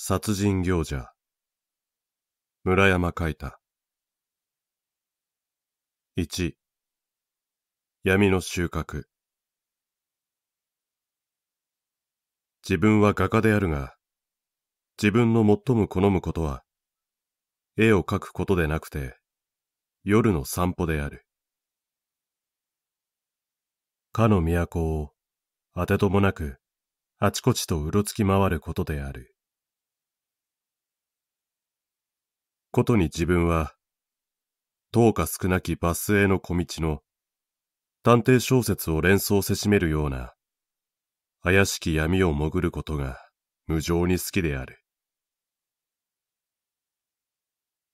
殺人行者。村山書いた。1。闇の収穫。自分は画家であるが、自分の最も好むことは、絵を描くことでなくて、夜の散歩である。かの都を、あてともなく、あちこちとうろつき回ることである。ことに自分は、10か少なきバスへの小道の、探偵小説を連想せしめるような、怪しき闇を潜ることが無情に好きである。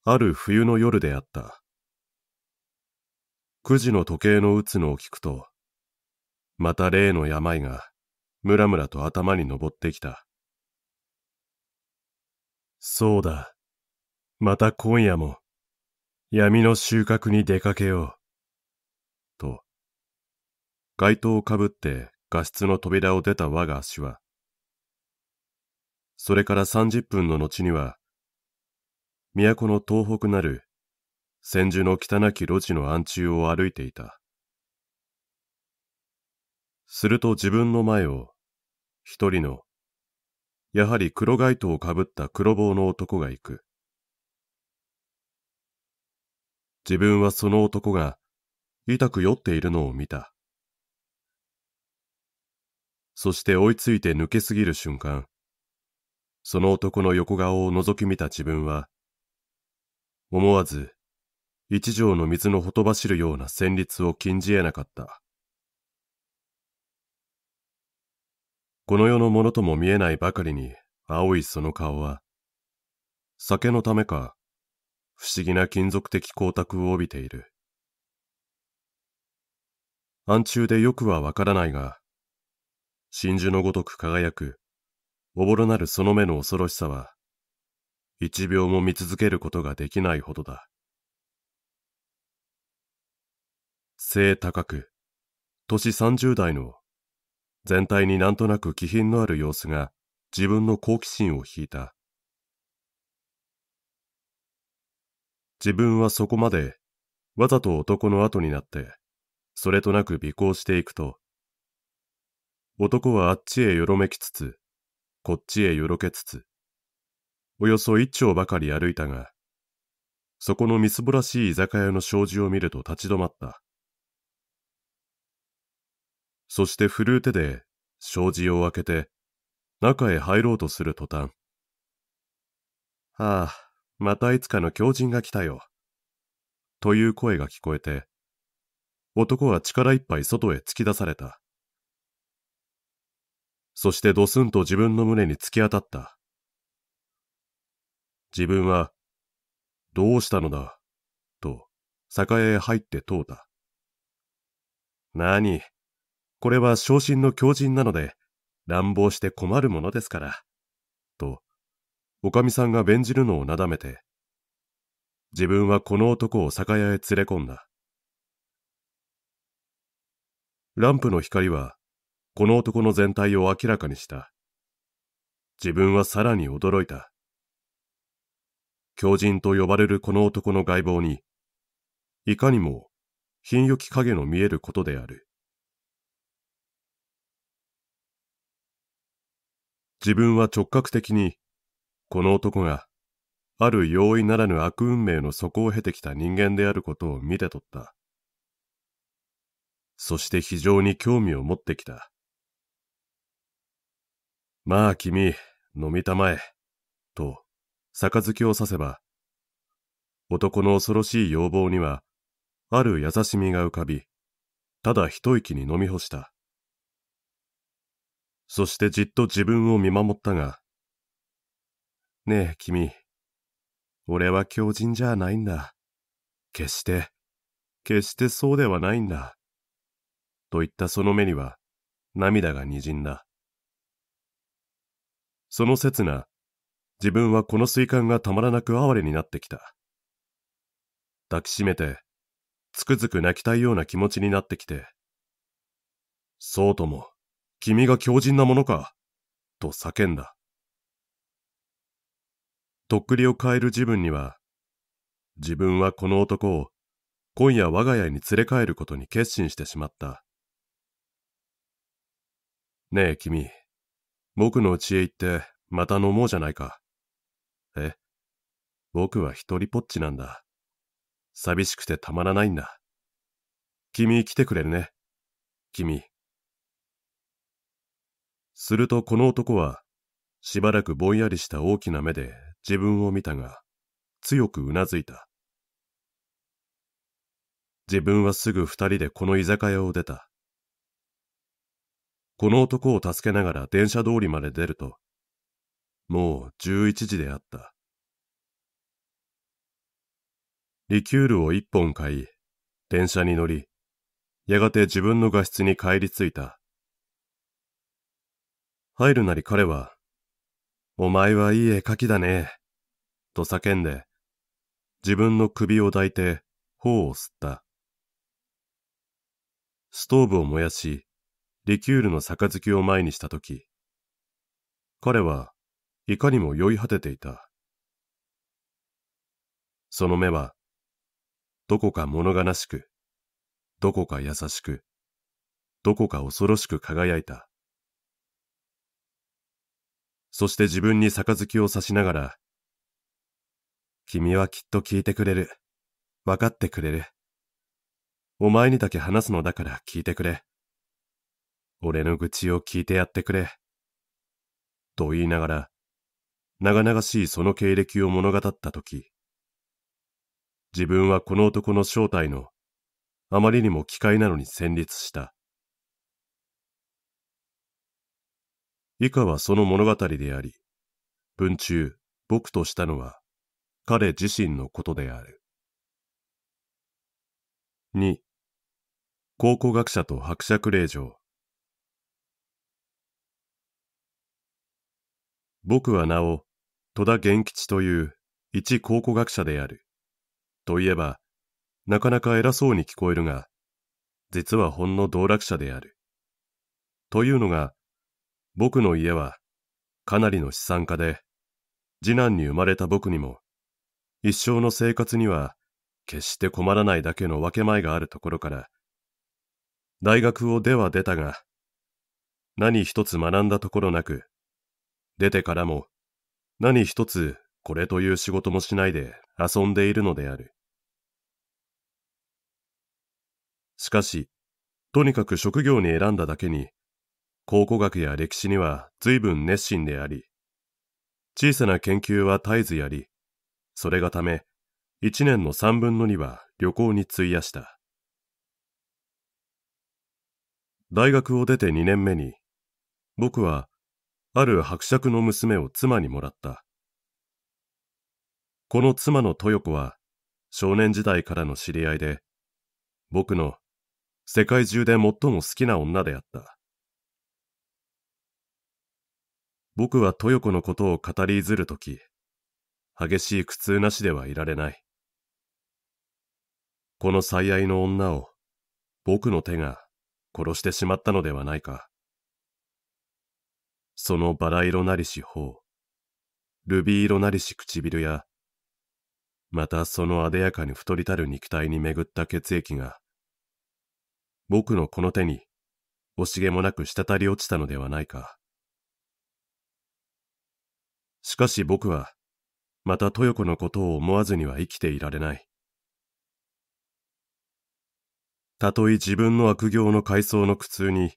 ある冬の夜であった。九時の時計の打つのを聞くと、また例の病がむらむらと頭に登ってきた。そうだ。また今夜も、闇の収穫に出かけよう。と、街灯をかぶって画室の扉を出た我が足は、それから三十分の後には、都の東北なる千住の汚き路地の暗中を歩いていた。すると自分の前を、一人の、やはり黒街灯をかぶった黒棒の男が行く。自分はその男が痛く酔っているのを見た。そして追いついて抜けすぎる瞬間、その男の横顔を覗き見た自分は、思わず一条の水のほとばしるような旋律を禁じ得なかった。この世のものとも見えないばかりに青いその顔は、酒のためか、不思議な金属的光沢を帯びている。暗中でよくはわからないが、真珠のごとく輝く、おぼろなるその目の恐ろしさは、一秒も見続けることができないほどだ。背高く、年三十代の、全体になんとなく気品のある様子が自分の好奇心を引いた。自分はそこまで、わざと男の後になって、それとなく尾行していくと、男はあっちへよろめきつつ、こっちへよろけつつ、およそ一丁ばかり歩いたが、そこのみすぼらしい居酒屋の障子を見ると立ち止まった。そして振るう手で障子を開けて、中へ入ろうとする途端。ああ、またいつかの狂人が来たよ。という声が聞こえて、男は力いっぱい外へ突き出された。そしてドスンと自分の胸に突き当たった。自分は、どうしたのだ、と、酒屋へ入って問うた。何、これは昇進の狂人なので、乱暴して困るものですから。おかみさんが弁じるのをなだめて、自分はこの男を酒屋へ連れ込んだ。ランプの光は、この男の全体を明らかにした。自分はさらに驚いた。狂人と呼ばれるこの男の外貌に、いかにも貧欲影の見えることである。自分は直角的にこの男が、ある容易ならぬ悪運命の底を経てきた人間であることを見て取った。そして非常に興味を持ってきた。まあ君、飲みたまえ、と、杯を刺せば、男の恐ろしい要望には、ある優しみが浮かび、ただ一息に飲み干した。そしてじっと自分を見守ったが、ねえ、君。俺は狂人じゃないんだ。決して、決してそうではないんだ。と言ったその目には、涙が滲んだ。その刹那、自分はこの水管がたまらなく哀れになってきた。抱きしめて、つくづく泣きたいような気持ちになってきて、そうとも、君が狂人なものか、と叫んだ。とっくりを変える自分には、自分はこの男を今夜我が家に連れ帰ることに決心してしまった。ねえ君、僕の家へ行ってまた飲もうじゃないか。え僕は一人ぽっちなんだ。寂しくてたまらないんだ。君来てくれるね。君。するとこの男は、しばらくぼんやりした大きな目で自分を見たが、強くうなずいた。自分はすぐ二人でこの居酒屋を出た。この男を助けながら電車通りまで出ると、もう十一時であった。リキュールを一本買い、電車に乗り、やがて自分の画室に帰り着いた。入るなり彼はお前はいい絵描きだね。と叫んで、自分の首を抱いて、頬を吸った。ストーブを燃やし、リキュールの杯を前にしたとき、彼はいかにも酔い果てていた。その目は、どこか物悲しく、どこか優しく、どこか恐ろしく輝いた。そして自分に杯を差しながら、君はきっと聞いてくれる。分かってくれる。お前にだけ話すのだから聞いてくれ。俺の愚痴を聞いてやってくれ。と言いながら、長々しいその経歴を物語ったとき、自分はこの男の正体の、あまりにも機械なのに戦慄した。以下はその物語であり、文中、僕としたのは、彼自身のことである。二、考古学者と伯爵令嬢。僕は名を、戸田玄吉という一考古学者である。といえば、なかなか偉そうに聞こえるが、実はほんの道楽者である。というのが、僕の家はかなりの資産家で、次男に生まれた僕にも、一生の生活には決して困らないだけの分け前があるところから、大学を出は出たが、何一つ学んだところなく、出てからも何一つこれという仕事もしないで遊んでいるのである。しかし、とにかく職業に選んだだけに、考古学や歴史には随分熱心であり、小さな研究は絶えずやり、それがため、一年の三分の二は旅行に費やした。大学を出て二年目に、僕は、ある伯爵の娘を妻にもらった。この妻の豊子は、少年時代からの知り合いで、僕の世界中で最も好きな女であった。僕は豊子のことを語りずるとき、激しい苦痛なしではいられない。この最愛の女を、僕の手が殺してしまったのではないか。そのバラ色なりし頬、ルビー色なりし唇や、またそのあでやかに太りたる肉体に巡った血液が、僕のこの手に、惜しげもなく滴り落ちたのではないか。しかし僕は、また豊子のことを思わずには生きていられない。たとえ自分の悪行の階層の苦痛に、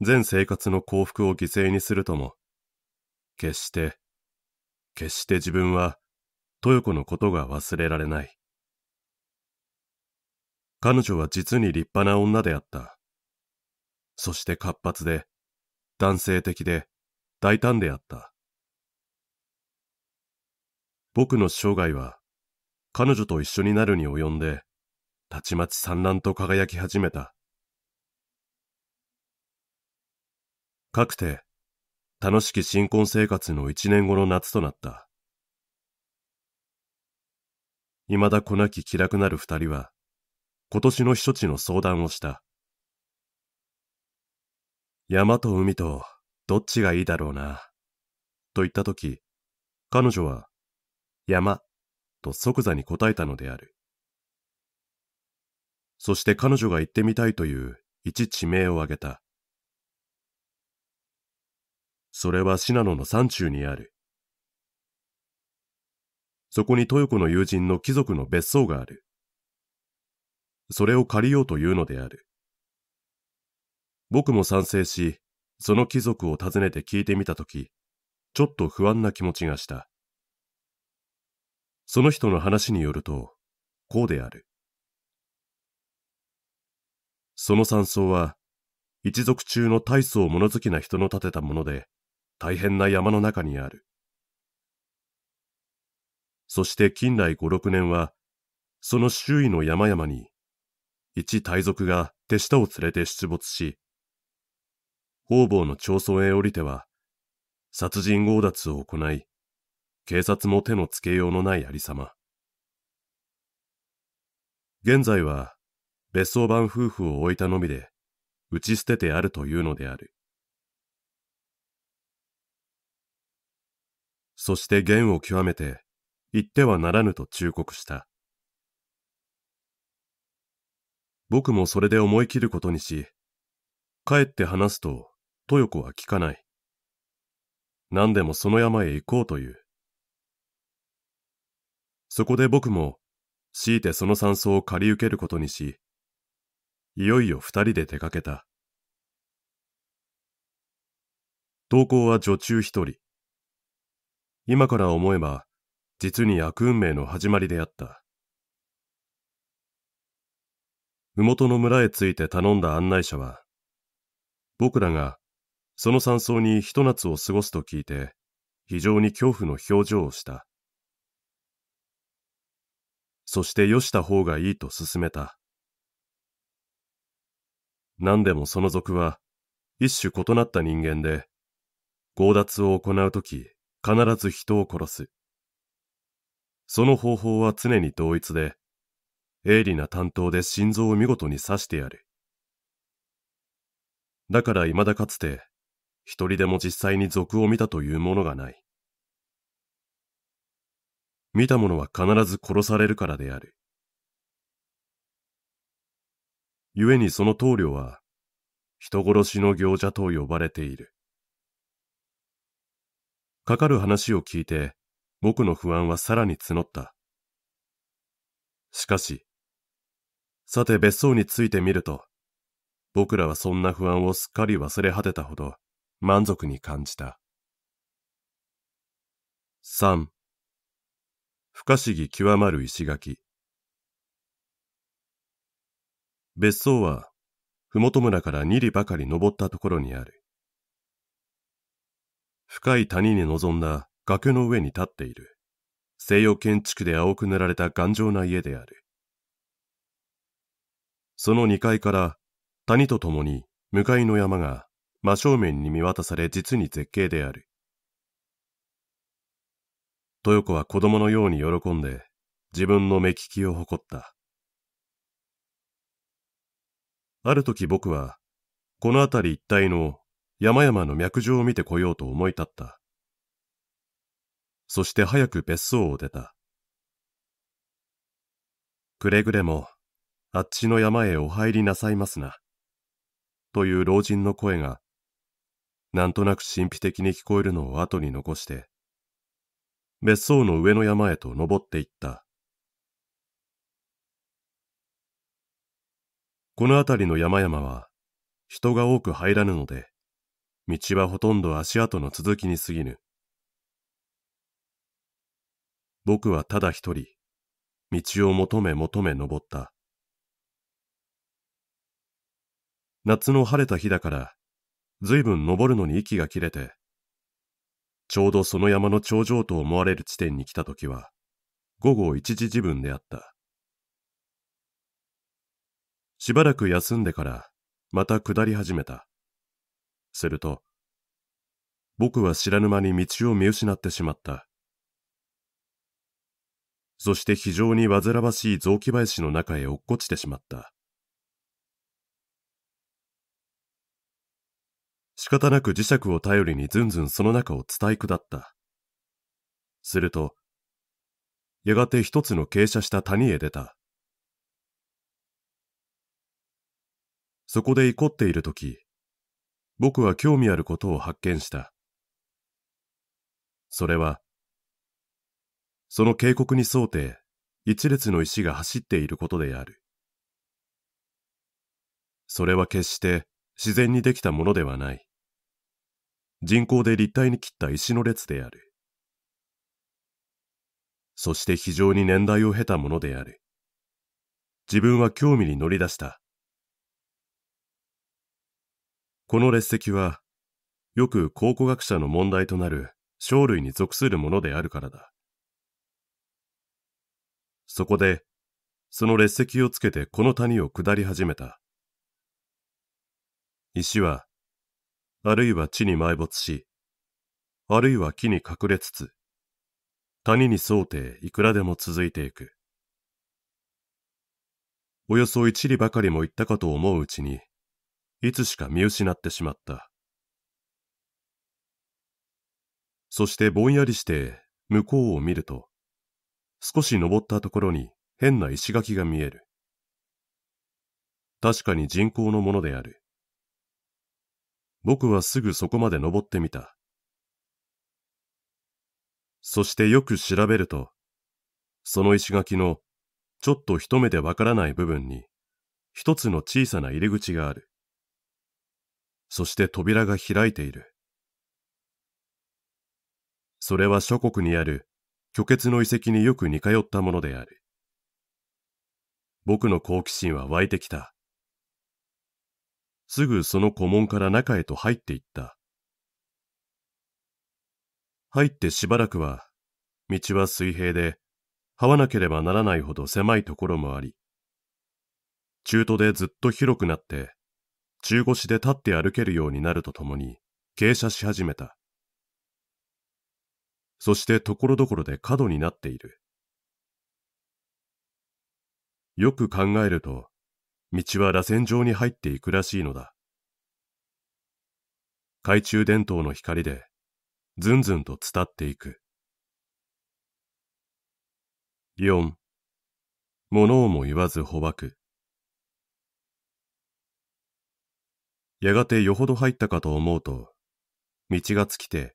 全生活の幸福を犠牲にするとも、決して、決して自分は、豊子のことが忘れられない。彼女は実に立派な女であった。そして活発で、男性的で、大胆であった。僕の生涯は、彼女と一緒になるに及んで、たちまち産卵と輝き始めた。かくて、楽しき新婚生活の一年後の夏となった。未だ来なき気楽なる二人は、今年の避暑地の相談をした。山と海とどっちがいいだろうな、と言った時彼女は、山、と即座に答えたのである。そして彼女が行ってみたいという一地名を挙げた。それは信濃の山中にある。そこに豊子の友人の貴族の別荘がある。それを借りようというのである。僕も賛成し、その貴族を訪ねて聞いてみたとき、ちょっと不安な気持ちがした。その人の話によると、こうである。その山荘は、一族中の大層物好きな人の建てたもので、大変な山の中にある。そして近来五六年は、その周囲の山々に、一大族が手下を連れて出没し、方々の町村へ降りては、殺人強奪を行い、警察も手のつけようのないありさま。現在は、別荘番夫婦を置いたのみで、打ち捨ててあるというのである。そして弦を極めて、言ってはならぬと忠告した。僕もそれで思い切ることにし、帰って話すと、豊子は聞かない。何でもその山へ行こうという。そこで僕も、強いてその山荘を借り受けることにし、いよいよ二人で出かけた。投稿は女中一人。今から思えば、実に悪運命の始まりであった。麓の村へ着いて頼んだ案内者は、僕らがその山荘にひと夏を過ごすと聞いて、非常に恐怖の表情をした。そしてよした方がいいと勧めた。何でもその族は、一種異なった人間で、強奪を行うとき、必ず人を殺す。その方法は常に同一で、鋭利な担当で心臓を見事に刺してやる。だから未だかつて、一人でも実際に賊を見たというものがない。見た者は必ず殺されるからである。故にその棟梁は、人殺しの行者と呼ばれている。かかる話を聞いて、僕の不安はさらに募った。しかし、さて別荘についてみると、僕らはそんな不安をすっかり忘れ果てたほど満足に感じた。3不可思議極まる石垣。別荘は、麓村から二里ばかり登ったところにある。深い谷に臨んだ崖の上に立っている、西洋建築で青く塗られた頑丈な家である。その二階から谷とともに向かいの山が真正面に見渡され実に絶景である。豊子は子供のように喜んで、自分の目利きを誇った。ある時僕は、この辺り一帯の山々の脈状を見てこようと思い立った。そして早く別荘を出た。くれぐれも、あっちの山へお入りなさいますな。という老人の声が、なんとなく神秘的に聞こえるのを後に残して、別荘の上の山へと登っていった。この辺りの山々は人が多く入らぬので、道はほとんど足跡の続きに過ぎぬ。僕はただ一人、道を求め求め登った。夏の晴れた日だから、ずいぶん登るのに息が切れて、ちょうどその山の頂上と思われる地点に来た時は、午後一時時分であった。しばらく休んでから、また下り始めた。すると、僕は知らぬ間に道を見失ってしまった。そして非常に煩わしい雑木林の中へ落っこちてしまった。仕方なく磁石を頼りにずんずんその中を伝え下った。すると、やがて一つの傾斜した谷へ出た。そこで怒っているとき、僕は興味あることを発見した。それは、その渓谷に沿うて一列の石が走っていることである。それは決して自然にできたものではない。人工で立体に切った石の列である。そして非常に年代を経たものである。自分は興味に乗り出した。この列石は、よく考古学者の問題となる生類に属するものであるからだ。そこで、その列石をつけてこの谷を下り始めた。石は、あるいは地に埋没し、あるいは木に隠れつつ、谷に沿うていくらでも続いていく。およそ一里ばかりも行ったかと思ううちに、いつしか見失ってしまった。そしてぼんやりして向こうを見ると、少し登ったところに変な石垣が見える。確かに人工のものである。僕はすぐそこまで登ってみた。そしてよく調べると、その石垣のちょっと一目でわからない部分に、一つの小さな入り口がある。そして扉が開いている。それは諸国にある虚血の遺跡によく似通ったものである。僕の好奇心は湧いてきた。すぐその古門から中へと入っていった。入ってしばらくは、道は水平で、這わなければならないほど狭いところもあり、中途でずっと広くなって、中腰で立って歩けるようになるとともに、傾斜し始めた。そしてところどころで角になっている。よく考えると、道は螺旋状に入っていくらしいのだ。懐中電灯の光で、ずんずんと伝っていく。四、物をも言わず捕獲。やがてよほど入ったかと思うと、道が尽きて、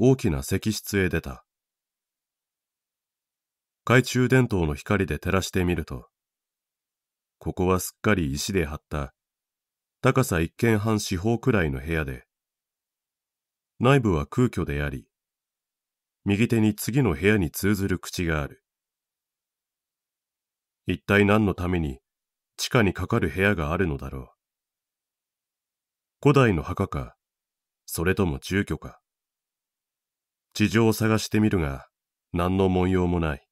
大きな石室へ出た。懐中電灯の光で照らしてみると、ここはすっかり石で張った、高さ一軒半四方くらいの部屋で、内部は空虚であり、右手に次の部屋に通ずる口がある。一体何のために地下にかかる部屋があるのだろう。古代の墓か、それとも住居か。地上を探してみるが、何の文様もない。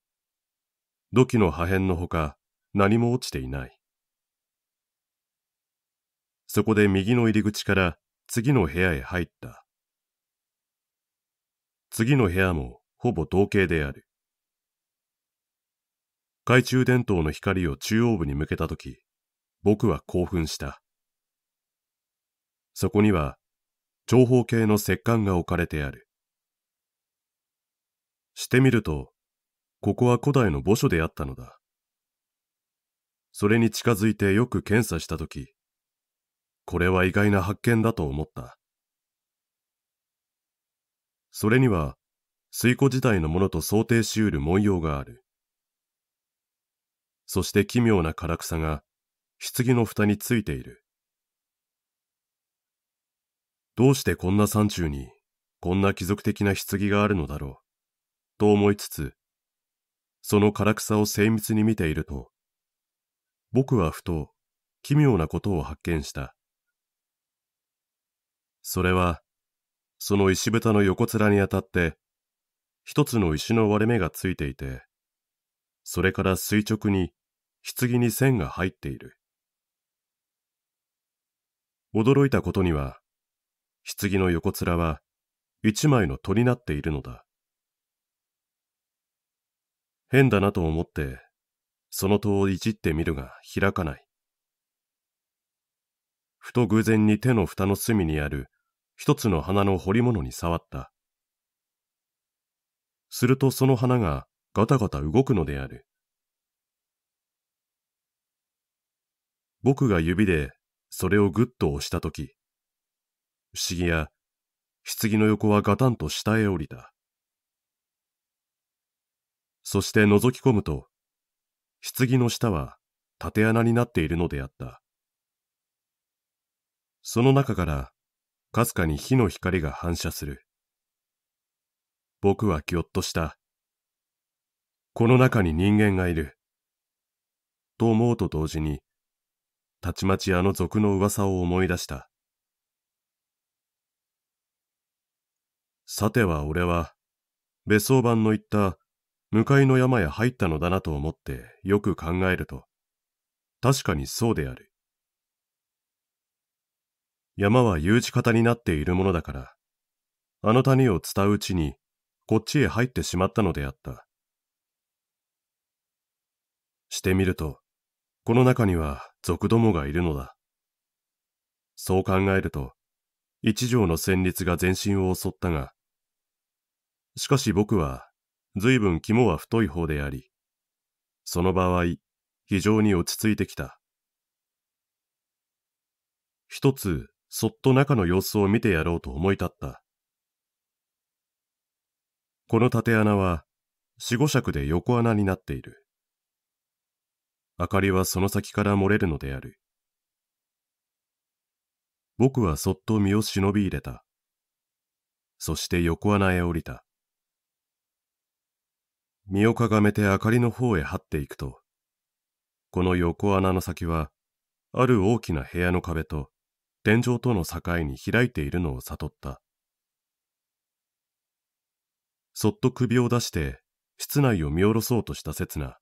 土器の破片のほか何も落ちていない。そこで右の入り口から次の部屋へ入った。次の部屋もほぼ同型である。懐中電灯の光を中央部に向けたとき、僕は興奮した。そこには、長方形の石棺が置かれてある。してみると、ここは古代の墓所であったのだ。それに近づいてよく検査したとき、これは意外な発見だと思った。それには、水庫時代のものと想定しうる文様がある。そして奇妙な唐草が、棺の蓋についている。どうしてこんな山中に、こんな貴族的な棺があるのだろう、と思いつつ、その唐草を精密に見ていると、僕はふと奇妙なことを発見した。それは、その石蓋の横面にあたって、一つの石の割れ目がついていて、それから垂直に、棺に線が入っている。驚いたことには、棺の横面は、一枚の戸になっているのだ。変だなと思って、その戸をいじってみるが開かない。ふと偶然に手の蓋の隅にある一つの花の彫り物に触った。するとその花がガタガタ動くのである。僕が指でそれをぐっと押したとき、不思議や、棺の横はガタンと下へ降りた。そして覗き込むと、棺の下は縦穴になっているのであった。その中から、かすかに火の光が反射する。僕はぎょっとした。この中に人間がいる。と思うと同時に、たちまちあの賊の噂を思い出した。さては俺は、別荘版の言った向かいの山へ入ったのだなと思ってよく考えると、確かにそうである。山は U 字型になっているものだから、あの谷を伝ううちに、こっちへ入ってしまったのであった。してみると、この中には賊どもがいるのだ。そう考えると、一条の旋律が全身を襲ったが、しかし僕は、随分肝は太い方であり、その場合、非常に落ち着いてきた。一つそっと中の様子を見てやろうと思い立った。この縦穴は、四五尺で横穴になっている。明かりはその先から漏れるのである。僕はそっと身を忍び入れた。そして横穴へ降りた。身をかがめて明かりの方へ張っていくと、この横穴の先は、ある大きな部屋の壁と、天井との境に開いているのを悟った。そっと首を出して、室内を見下ろそうとした刹那、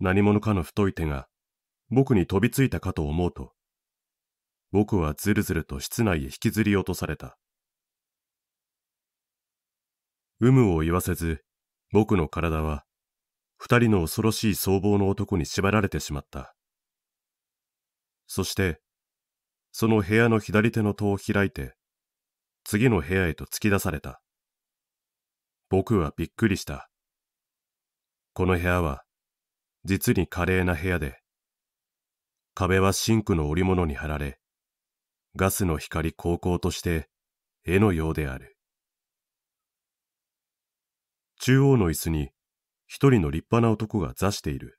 何者かの太い手が、僕に飛びついたかと思うと、僕はずるずると室内へ引きずり落とされた。有無を言わせず、僕の体は、二人の恐ろしい僧帽の男に縛られてしまった。そして、その部屋の左手の戸を開いて、次の部屋へと突き出された。僕はびっくりした。この部屋は、実に華麗な部屋で、壁はシンクの織物に貼られ、ガスの光高光として絵のようである。中央の椅子に一人の立派な男が座している。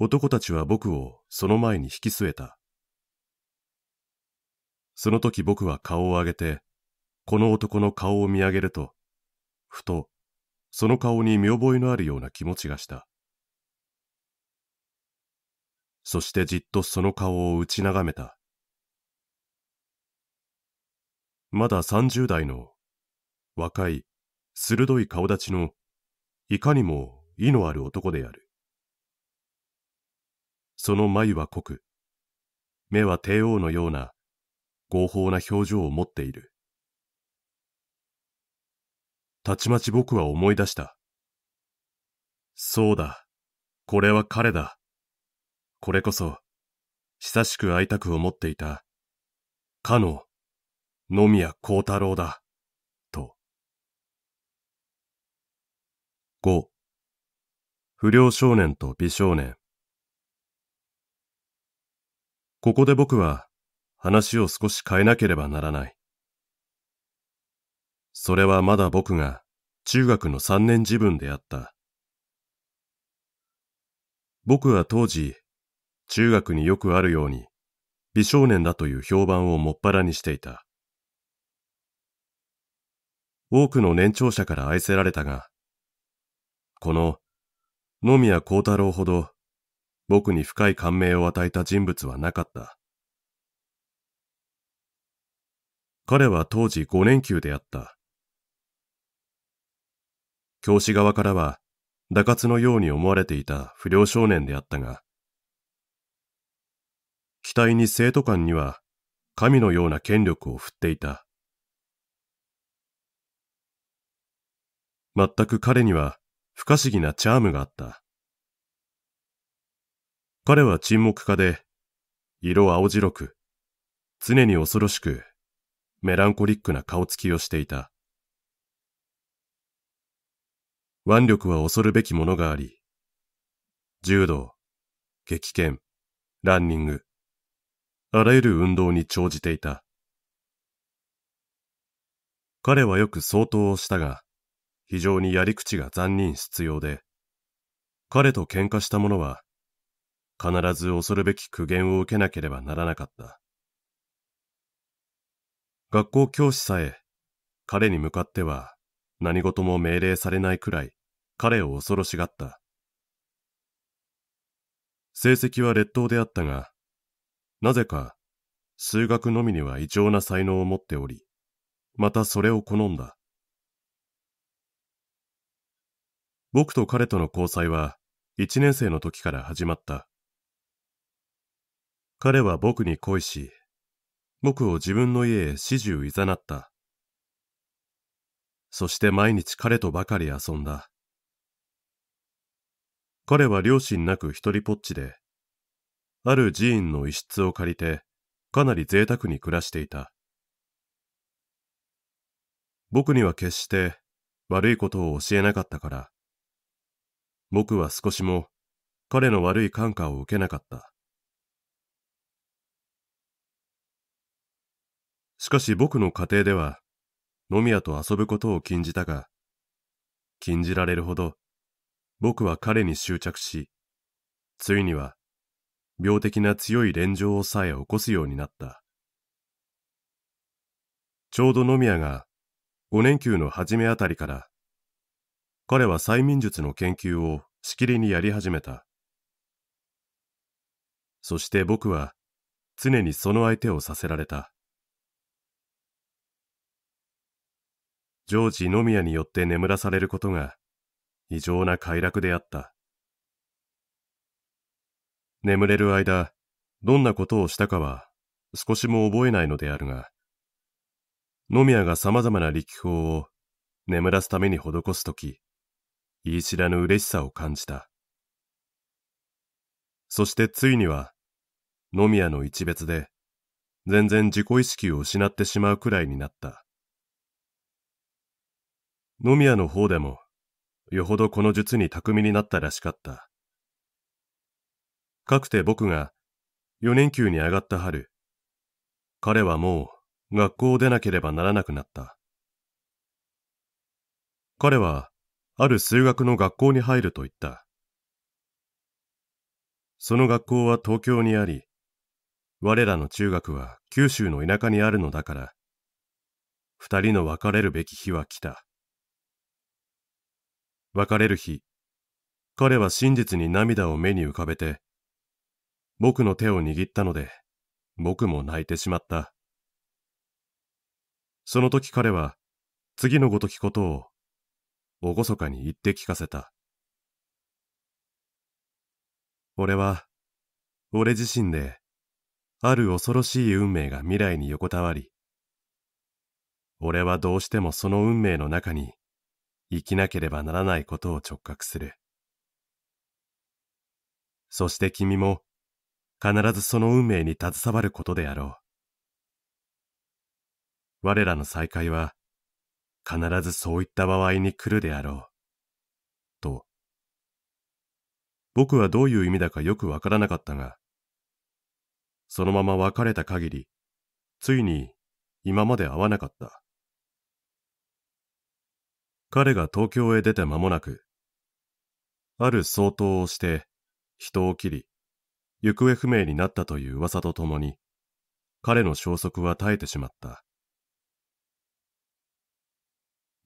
男たちは僕をその前に引き据えた。その時僕は顔を上げて、この男の顔を見上げると、ふと、その顔に見覚えのあるような気持ちがした。そしてじっとその顔を打ち眺めた。まだ三十代の、若い、鋭い顔立ちの、いかにも意のある男である。その眉は濃く、目は帝王のような合法な表情を持っている。たちまち僕は思い出した。そうだ。これは彼だ。これこそ、久しく会いたく思っていた、かの、野宮幸太郎だ、と。五、不良少年と美少年。ここで僕は話を少し変えなければならない。それはまだ僕が中学の三年時分であった。僕は当時、中学によくあるように、美少年だという評判をもっぱらにしていた。多くの年長者から愛せられたが、この野宮幸太郎ほど僕に深い感銘を与えた人物はなかった。彼は当時5年級であった。教師側からは、打滑のように思われていた不良少年であったが、期待に生徒間には神のような権力を振っていた。全く彼には不可思議なチャームがあった。彼は沈黙家で、色青白く、常に恐ろしくメランコリックな顔つきをしていた。腕力は恐るべきものがあり、柔道、激剣、ランニング、あらゆる運動に長じていた。彼はよく相当をしたが、非常にやり口が残忍必要で、彼と喧嘩した者は、必ず恐るべき苦言を受けなければならなかった。学校教師さえ、彼に向かっては何事も命令されないくらい彼を恐ろしがった。成績は劣等であったが、なぜか数学のみには異常な才能を持っており、またそれを好んだ。僕と彼との交際は一年生の時から始まった。彼は僕に恋し、僕を自分の家へ指いざ誘った。そして毎日彼とばかり遊んだ。彼は両親なく一人ぽっちで、ある寺院の一室を借りて、かなり贅沢に暮らしていた。僕には決して悪いことを教えなかったから、僕は少しも彼の悪い感化を受けなかった。しかし僕の家庭では、飲み屋と遊ぶことを禁じたが、禁じられるほど、僕は彼に執着し、ついには、病的な強い連情をさえ起こすようになった。ちょうど飲み屋が、5年級の初めあたりから、彼は催眠術の研究をしきりにやり始めた。そして僕は、常にその相手をさせられた。常時飲み屋によって眠らされることが異常な快楽であった。眠れる間、どんなことをしたかは少しも覚えないのであるが、飲み屋が様々な力法を眠らすために施すとき、言い知らぬ嬉しさを感じた。そしてついには、飲み屋の一別で、全然自己意識を失ってしまうくらいになった。野宮の方でも、よほどこの術に巧みになったらしかった。かくて僕が4年級に上がった春、彼はもう学校を出なければならなくなった。彼はある数学の学校に入ると言った。その学校は東京にあり、我らの中学は九州の田舎にあるのだから、二人の別れるべき日は来た。別れる日、彼は真実に涙を目に浮かべて、僕の手を握ったので、僕も泣いてしまった。その時彼は、次のごときことを、おごそかに言って聞かせた。俺は、俺自身で、ある恐ろしい運命が未来に横たわり、俺はどうしてもその運命の中に生きなければならないことを直覚する。そして君も、必ずその運命に携わることであろう。我らの再会は、必ずそういった場合に来るであろう。と。僕はどういう意味だかよくわからなかったが、そのまま別れた限り、ついに今まで会わなかった。彼が東京へ出て間もなく、ある相当をして、人を切り、行方不明になったという噂とともに、彼の消息は絶えてしまった。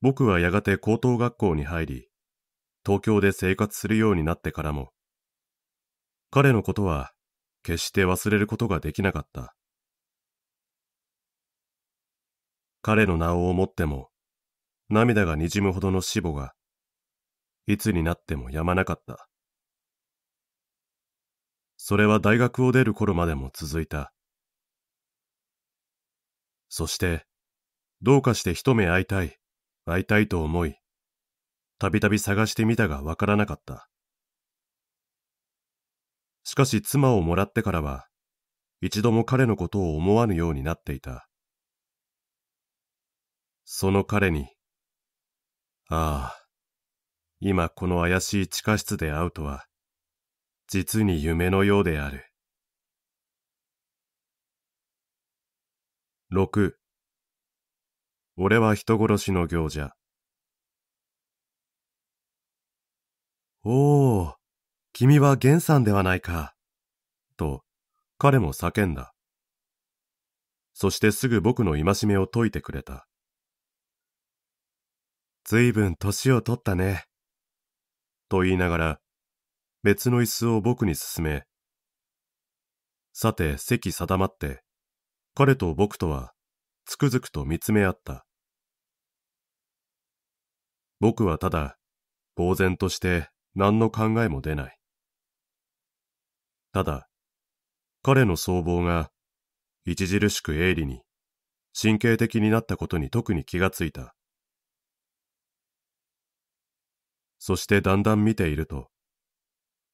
僕はやがて高等学校に入り、東京で生活するようになってからも、彼のことは決して忘れることができなかった。彼の名を思っても、涙がにじむほどの死母が、いつになってもやまなかった。それは大学を出る頃までも続いた。そして、どうかして一目会いたい、会いたいと思い、たびたび探してみたがわからなかった。しかし妻をもらってからは、一度も彼のことを思わぬようになっていた。その彼に、ああ、今この怪しい地下室で会うとは、実に夢のようである。6俺は人殺しの行者。おお、君は源さんではないか。と、彼も叫んだ。そしてすぐ僕の戒めを解いてくれた。ずいぶん年を取ったね。と言いながら、別の椅子を僕に勧め、さて席定まって、彼と僕とは、つくづくと見つめ合った。僕はただ、呆然として何の考えも出ない。ただ、彼の僧帽が、著しく鋭利に、神経的になったことに特に気がついた。そしてだんだん見ていると、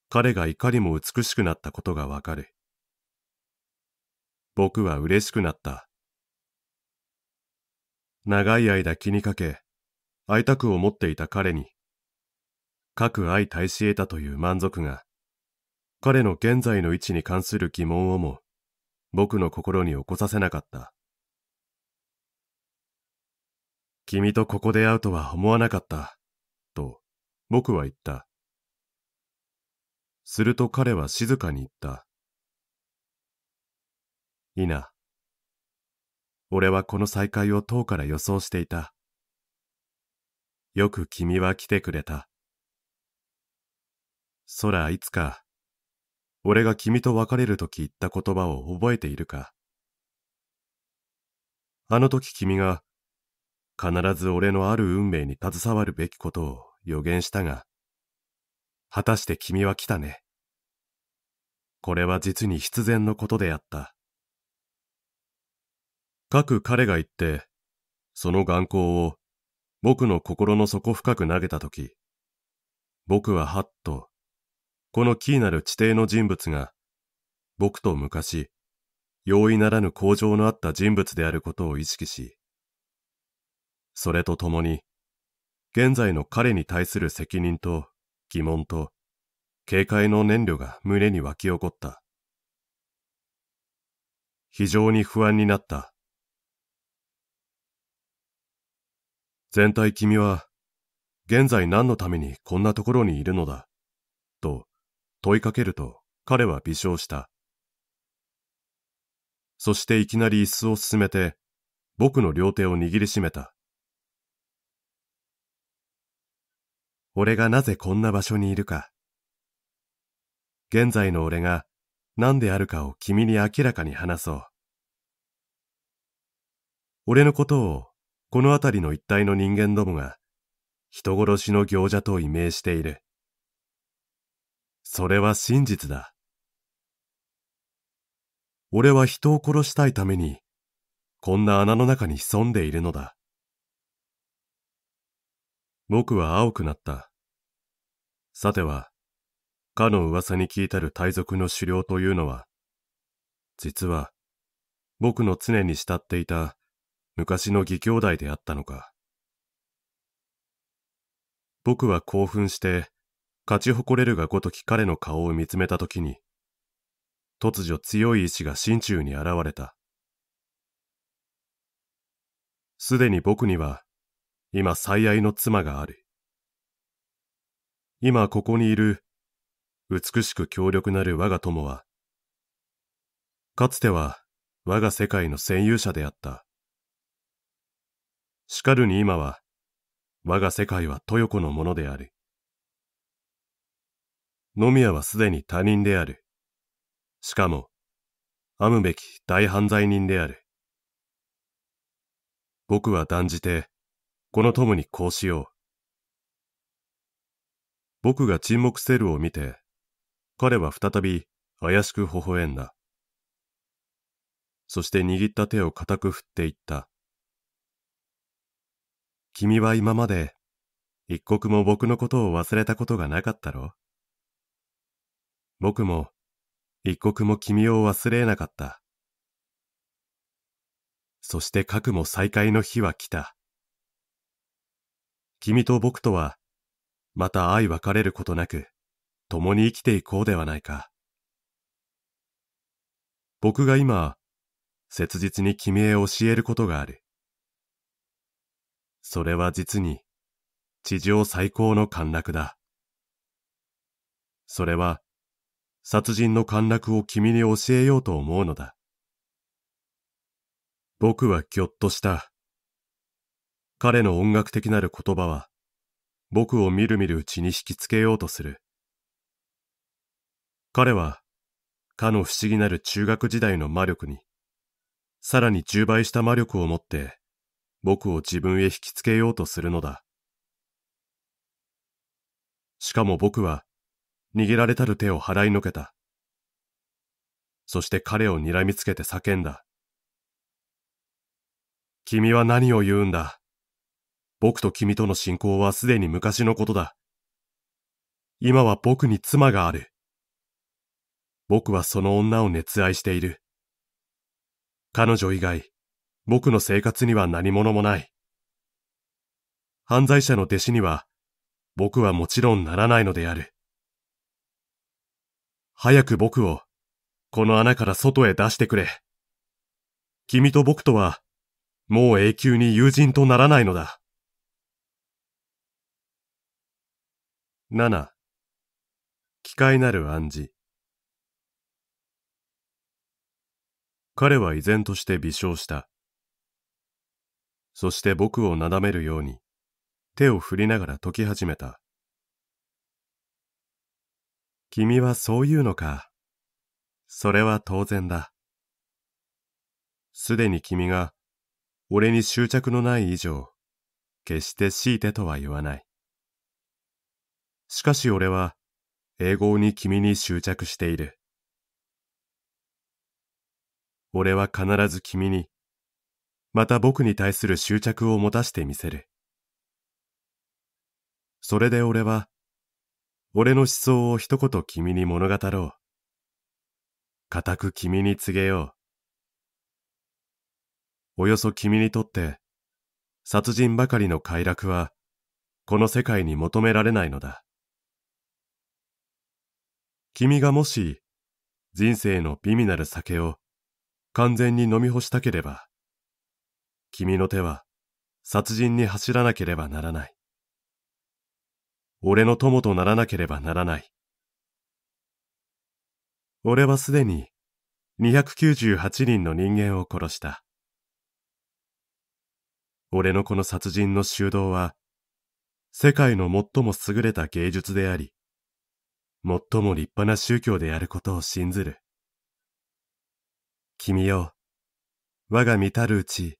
彼がいかにも美しくなったことがわかる。僕は嬉しくなった。長い間気にかけ、会いたく思っていた彼に、各愛対し得たという満足が、彼の現在の位置に関する疑問をも、僕の心に起こさせなかった。君とここで会うとは思わなかった。僕は言った。すると彼は静かに言った。いいな。俺はこの再会を塔から予想していた。よく君は来てくれた。そら、いつか、俺が君と別れるとき言った言葉を覚えているか。あの時君が、必ず俺のある運命に携わるべきことを予言したが、果たして君は来たね。これは実に必然のことであった。各彼が言って、その眼光を僕の心の底深く投げたとき、僕ははっと、このキーなる地底の人物が、僕と昔、容易ならぬ向上のあった人物であることを意識し、それとともに、現在の彼に対する責任と疑問と警戒の燃料が胸に湧き起こった。非常に不安になった。全体君は、現在何のためにこんなところにいるのだ、と問いかけると彼は微笑した。そしていきなり椅子を進めて、僕の両手を握りしめた。俺がなぜこんな場所にいるか。現在の俺が何であるかを君に明らかに話そう。俺のことをこの辺りの一帯の人間どもが人殺しの行者と異名している。それは真実だ。俺は人を殺したいためにこんな穴の中に潜んでいるのだ。僕は青くなった。さては、かの噂に聞いたる大族の狩猟というのは、実は、僕の常に慕っていた昔の義兄弟であったのか。僕は興奮して、勝ち誇れるがごとき彼の顔を見つめたときに、突如強い意志が心中に現れた。すでに僕には、今最愛の妻がある。今ここにいる、美しく強力なる我が友は、かつては我が世界の占有者であった。しかるに今は、我が世界は豊子のものである。野宮はすでに他人である。しかも、編むべき大犯罪人である。僕は断じて、このトムにこうしよう。僕が沈黙セルを見て、彼は再び怪しく微笑んだ。そして握った手を固く振っていった。君は今まで一刻も僕のことを忘れたことがなかったろ僕も一刻も君を忘れなかった。そして核も再会の日は来た。君と僕とは、また相別れることなく、共に生きていこうではないか。僕が今、切実に君へ教えることがある。それは実に、地上最高の陥落だ。それは、殺人の陥落を君に教えようと思うのだ。僕はぎょっとした。彼の音楽的なる言葉は、僕をみるみるうちに引きつけようとする。彼は、かの不思議なる中学時代の魔力に、さらに10倍した魔力を持って、僕を自分へ引きつけようとするのだ。しかも僕は、逃げられたる手を払いのけた。そして彼を睨みつけて叫んだ。君は何を言うんだ僕と君との信仰はすでに昔のことだ。今は僕に妻がある。僕はその女を熱愛している。彼女以外、僕の生活には何者もない。犯罪者の弟子には、僕はもちろんならないのである。早く僕を、この穴から外へ出してくれ。君と僕とは、もう永久に友人とならないのだ。7機械なる暗示彼は依然として微笑したそして僕をなだめるように手を振りながら解き始めた君はそういうのかそれは当然だすでに君が俺に執着のない以上決して強いてとは言わないしかし俺は、英語に君に執着している。俺は必ず君に、また僕に対する執着を持たしてみせる。それで俺は、俺の思想を一言君に物語ろう。固く君に告げよう。およそ君にとって、殺人ばかりの快楽は、この世界に求められないのだ。君がもし、人生の美味なる酒を完全に飲み干したければ、君の手は殺人に走らなければならない。俺の友とならなければならない。俺はすでに298人の人間を殺した。俺のこの殺人の修道は、世界の最も優れた芸術であり、最も立派な宗教であることを信ずる。君よ、我が見たるうち、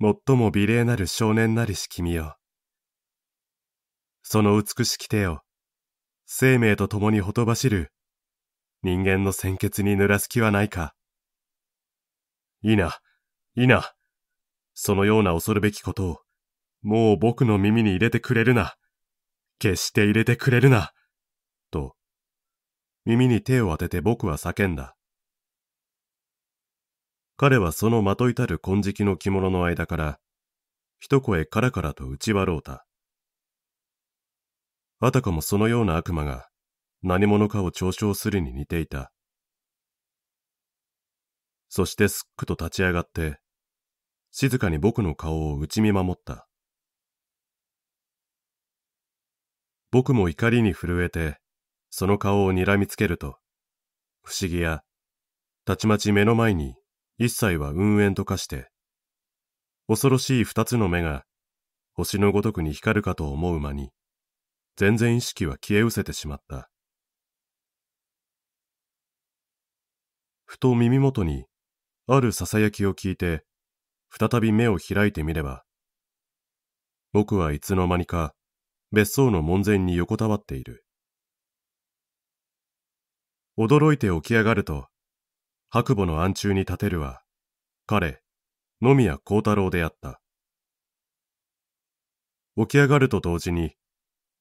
最も美麗なる少年なりし君よ。その美しき手を、生命と共にほとばしる、人間の鮮血に濡らす気はないか。いいな、いいな、そのような恐るべきことを、もう僕の耳に入れてくれるな。決して入れてくれるな。と、耳に手を当てて僕は叫んだ。彼はそのまといたる金色の着物の間から、一声カラカラと打ち笑ろうた。あたかもそのような悪魔が何者かを嘲笑するに似ていた。そしてすっくと立ち上がって、静かに僕の顔を打ち見守った。僕も怒りに震えて、その顔を睨みつけると、不思議や、たちまち目の前に一切は運営と化して、恐ろしい二つの目が、星のごとくに光るかと思う間に、全然意識は消え失せてしまった。ふと耳元に、ある囁きを聞いて、再び目を開いてみれば、僕はいつの間にか、別荘の門前に横たわっている。驚いて起き上がると、白母の暗中に立てるは、彼、野宮幸太郎であった。起き上がると同時に、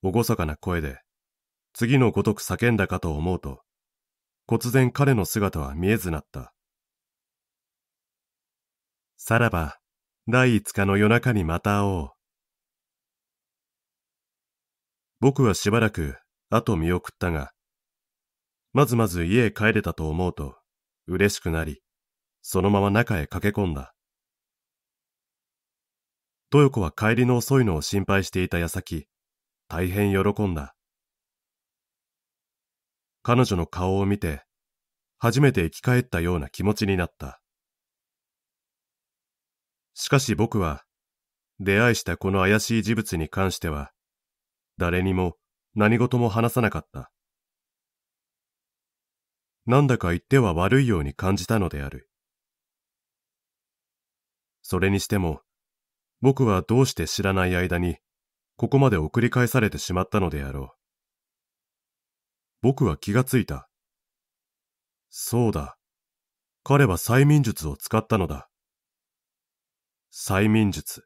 厳かな声で、次のごとく叫んだかと思うと、突然彼の姿は見えずなった。さらば、第五日の夜中にまた会おう。僕はしばらく後見送ったが、まずまず家へ帰れたと思うと、嬉しくなり、そのまま中へ駆け込んだ。豊子は帰りの遅いのを心配していた矢先、大変喜んだ。彼女の顔を見て、初めて生き返ったような気持ちになった。しかし僕は、出会いしたこの怪しい事物に関しては、誰にも何事も話さなかった。なんだか言っては悪いように感じたのである。それにしても、僕はどうして知らない間に、ここまで送り返されてしまったのであろう。僕は気がついた。そうだ。彼は催眠術を使ったのだ。催眠術。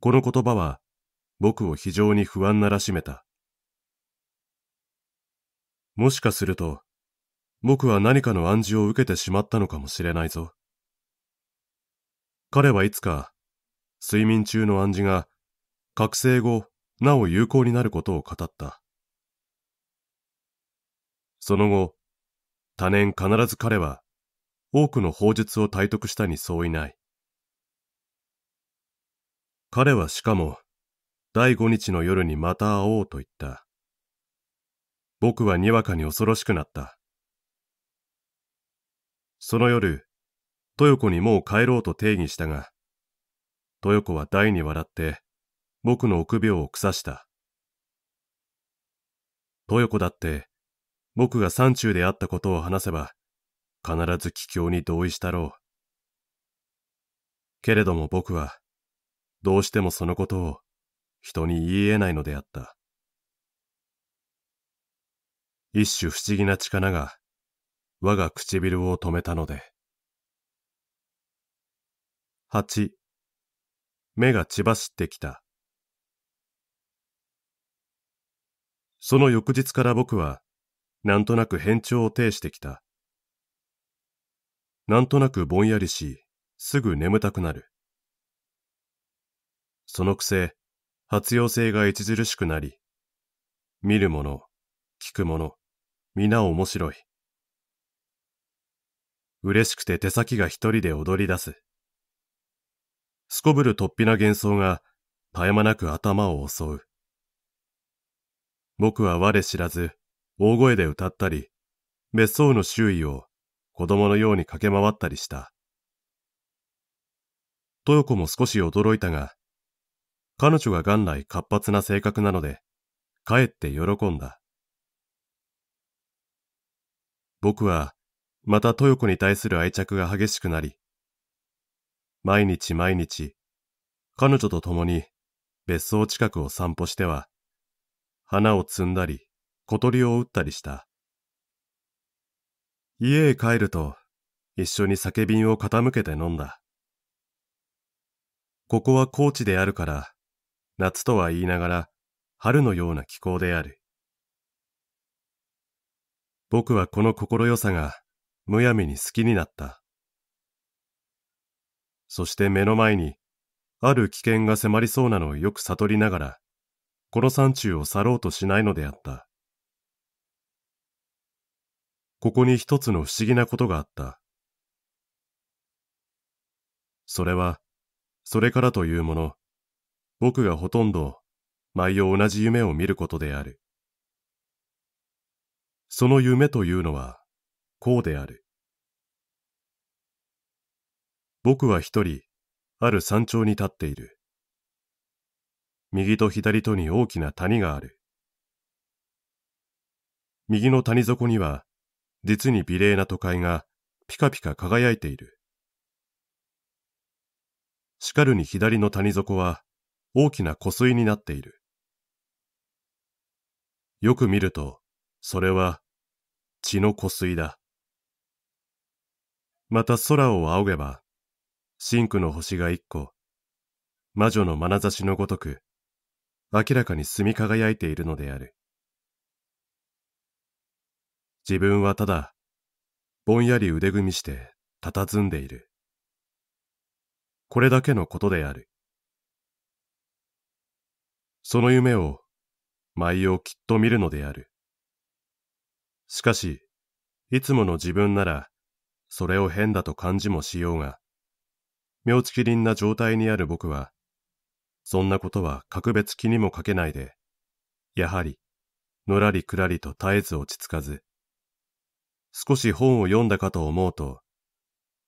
この言葉は僕を非常に不安ならしめた。もしかすると、僕は何かの暗示を受けてしまったのかもしれないぞ。彼はいつか、睡眠中の暗示が、覚醒後、なお有効になることを語った。その後、多年必ず彼は、多くの法術を体得したに相違ない。彼はしかも、第五日の夜にまた会おうと言った。僕はにわかに恐ろしくなった。その夜、豊子にもう帰ろうと定義したが、豊子は大に笑って、僕の臆病を腐した。豊子だって、僕が山中であったことを話せば、必ず帰郷に同意したろう。けれども僕は、どうしてもそのことを人に言い得ないのであった。一種不思議な力が、我が唇を止めたので。八、目が血走ってきた。その翌日から僕は、なんとなく変調を呈してきた。なんとなくぼんやりし、すぐ眠たくなる。そのくせ、発用性が著しくなり、見るもの、聞くもの、皆面白い。嬉しくて手先が一人で踊り出す。すこぶる突飛な幻想が絶え間なく頭を襲う。僕は我知らず、大声で歌ったり、別荘の周囲を子供のように駆け回ったりした。豊子も少し驚いたが、彼女が元来活発な性格なので、かえって喜んだ。僕は、また豊子に対する愛着が激しくなり、毎日毎日、彼女と共に別荘近くを散歩しては、花を摘んだり、小鳥を打ったりした。家へ帰ると、一緒に酒瓶を傾けて飲んだ。ここは高知であるから、夏とは言いながら、春のような気候である。僕はこの心よさが、むやみに好きになった。そして目の前に、ある危険が迫りそうなのをよく悟りながら、この山中を去ろうとしないのであった。ここに一つの不思議なことがあった。それは、それからというもの、僕がほとんど毎夜同じ夢を見ることである。その夢というのは、こうである。僕は一人、ある山頂に立っている。右と左とに大きな谷がある。右の谷底には、実に美麗な都会がピカピカ輝いている。しかるに左の谷底は大きな湖水になっている。よく見ると、それは血の湖水だ。また空を仰げば、深紅の星が一個、魔女の眼差しのごとく、明らかに澄み輝いているのである。自分はただ、ぼんやり腕組みして、佇んでいる。これだけのことである。その夢を、舞をきっと見るのである。しかし、いつもの自分なら、それを変だと感じもしようが、妙月きな状態にある僕は、そんなことは格別気にもかけないで、やはり、のらりくらりと絶えず落ち着かず、少し本を読んだかと思うと、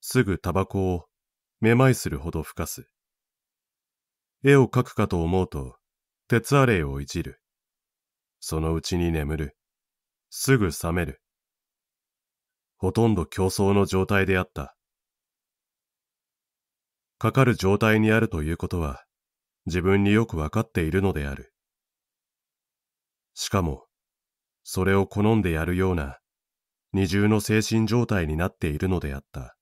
すぐタバコをめまいするほど吹かす。絵を描くかと思うと、鉄アレイをいじる。そのうちに眠る。すぐ冷める。ほとんど競争の状態であった。かかる状態にあるということは、自分によくわかっているのである。しかも、それを好んでやるような、二重の精神状態になっているのであった。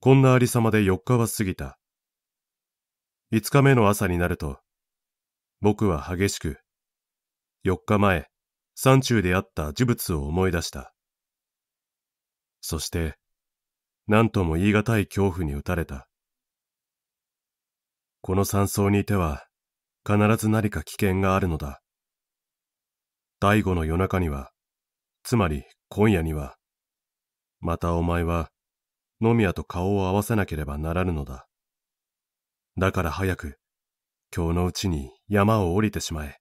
こんなありさまで四日は過ぎた。五日目の朝になると、僕は激しく、4日前、山中であった呪物を思い出した。そして、何とも言い難い恐怖に打たれた。この山荘にいては、必ず何か危険があるのだ。第五の夜中には、つまり今夜には、またお前は、野宮と顔を合わせなければならぬのだ。だから早く、今日のうちに山を降りてしまえ。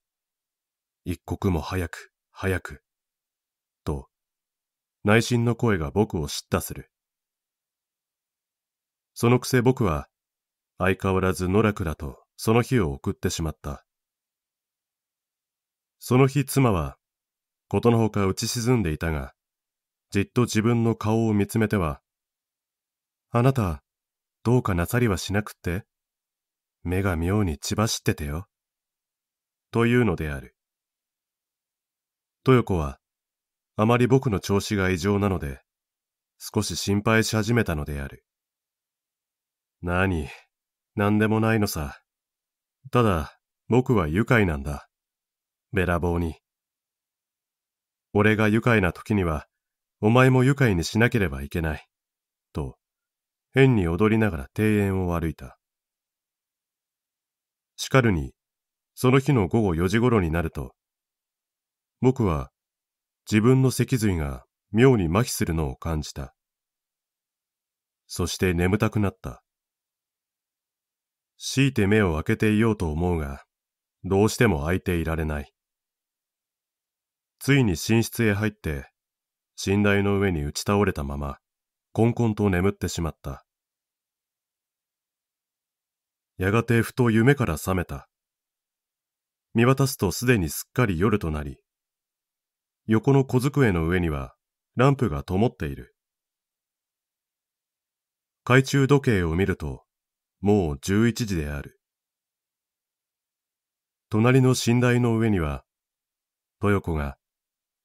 一刻も早く、早く。と、内心の声が僕を叱咤する。そのくせ僕は、相変わらず野良だとその日を送ってしまった。その日妻は、ことのほか打ち沈んでいたが、じっと自分の顔を見つめては、あなた、どうかなさりはしなくって目が妙に血走っててよ。というのである。豊子は、あまり僕の調子が異常なので、少し心配し始めたのである。なに、なんでもないのさ。ただ、僕は愉快なんだ。べらぼうに。俺が愉快な時には、お前も愉快にしなければいけない。と、変に踊りながら庭園を歩いた。しかるに、その日の午後4時頃になると、僕は自分の脊髄が妙に麻痺するのを感じた。そして眠たくなった。強いて目を開けていようと思うが、どうしても開いていられない。ついに寝室へ入って、寝台の上に打ち倒れたまま、こんこんと眠ってしまった。やがてふと夢から覚めた。見渡すとすでにすっかり夜となり、横の小机の上にはランプが灯っている。懐中時計を見ると、もう十一時である。隣の寝台の上には、豊子が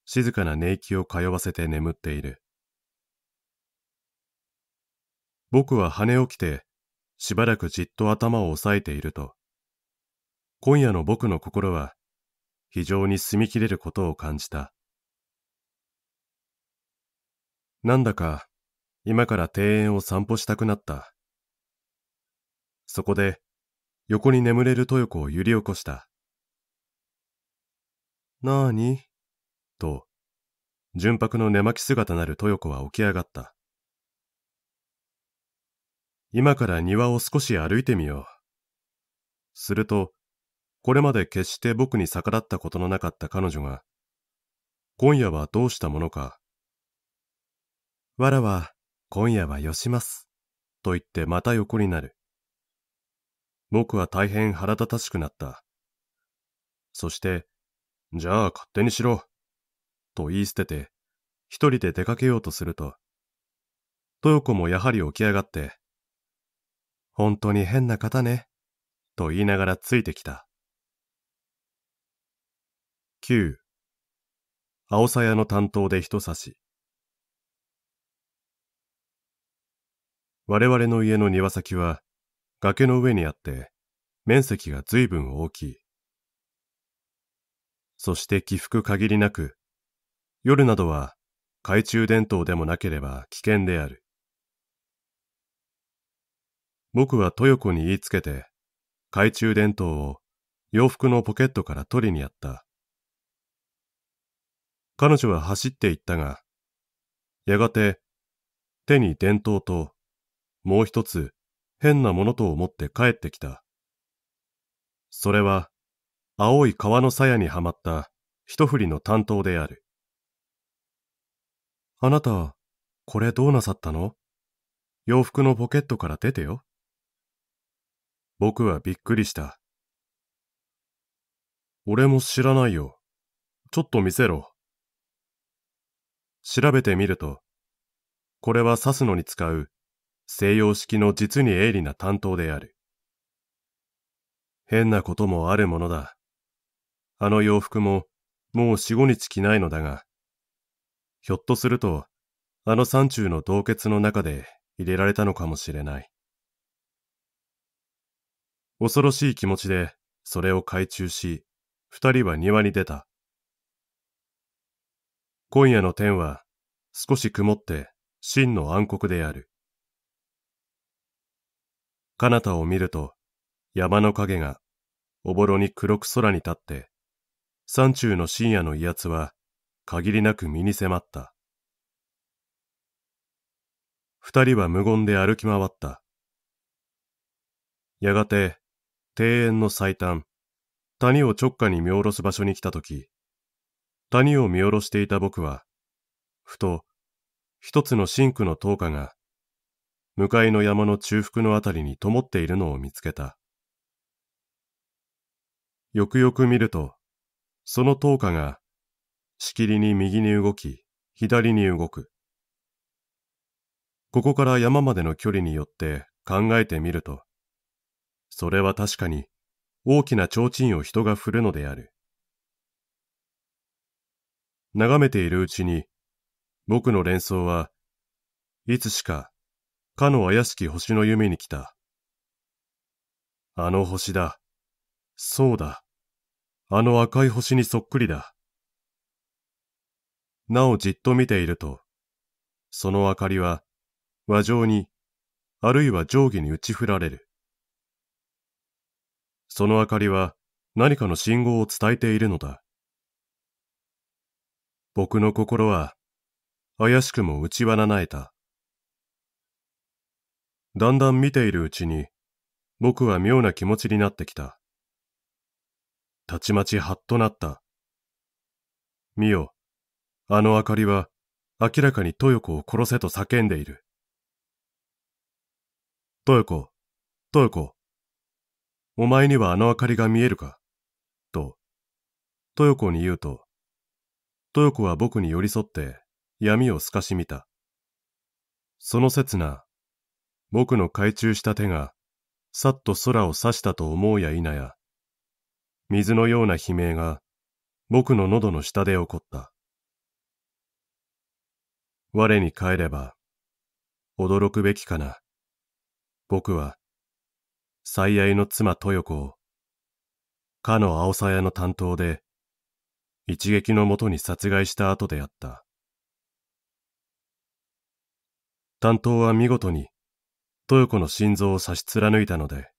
静かな寝息を通わせて眠っている。僕は跳ね起きてしばらくじっと頭を押さえていると、今夜の僕の心は非常に澄み切れることを感じた。なんだか今から庭園を散歩したくなった。そこで横に眠れる豊子を揺り起こした。なあにと、純白の寝巻き姿なる豊子は起き上がった。今から庭を少し歩いてみよう。すると、これまで決して僕に逆らったことのなかった彼女が、今夜はどうしたものか。わらは、今夜はよします。と言ってまた横になる。僕は大変腹立たしくなった。そして、じゃあ勝手にしろ。と言い捨てて、一人で出かけようとすると、豊子もやはり起き上がって、本当に変な方ね。と言いながらついてきた。9. 青さやの担当で人差し。我々の家の庭先は崖の上にあって面積が随分大きい。そして起伏限りなく、夜などは懐中電灯でもなければ危険である。僕は豊子に言いつけて、懐中電灯を洋服のポケットから取りにやった。彼女は走って行ったが、やがて手に電灯ともう一つ変なものと思って帰ってきた。それは青い川の鞘にはまった一振りの担当である。あなた、これどうなさったの洋服のポケットから出てよ。僕はびっくりした。俺も知らないよ。ちょっと見せろ。調べてみると、これは刺すのに使う西洋式の実に鋭利な担当である。変なこともあるものだ。あの洋服ももう四五日着ないのだが、ひょっとすると、あの山中の洞穴の中で入れられたのかもしれない。恐ろしい気持ちで、それを懐中し、二人は庭に出た。今夜の天は、少し曇って、真の暗黒である。彼方を見ると、山の影が、おぼろに黒く空に立って、山中の深夜の威圧は、限りなく身に迫った。二人は無言で歩き回った。やがて、庭園の最短、谷を直下に見下ろす場所に来たとき、谷を見下ろしていた僕は、ふと、一つのシンクの灯火が、向かいの山の中腹のあたりに灯っているのを見つけた。よくよく見ると、その灯火が、しきりに右に動き、左に動く。ここから山までの距離によって考えてみると、それは確かに大きな提灯を人が振るのである。眺めているうちに、僕の連想はいつしかかの怪しき星の夢に来た。あの星だ。そうだ。あの赤い星にそっくりだ。なおじっと見ていると、その明かりは和上に、あるいは上下に打ち振られる。その明かりは何かの信号を伝えているのだ。僕の心は怪しくも内輪ななえた。だんだん見ているうちに僕は妙な気持ちになってきた。たちまちはっとなった。見よ、あの明かりは明らかに豊子を殺せと叫んでいる。豊子、豊子。お前にはあの明かりが見えるかと、豊子に言うと、豊子は僕に寄り添って闇を透かし見た。その刹那、僕の懐中した手が、さっと空を刺したと思うや否や、水のような悲鳴が、僕の喉の下で起こった。我に帰れば、驚くべきかな。僕は、最愛の妻豊子を、かの青さやの担当で、一撃のもとに殺害した後であった。担当は見事に、豊子の心臓を差し貫いたので、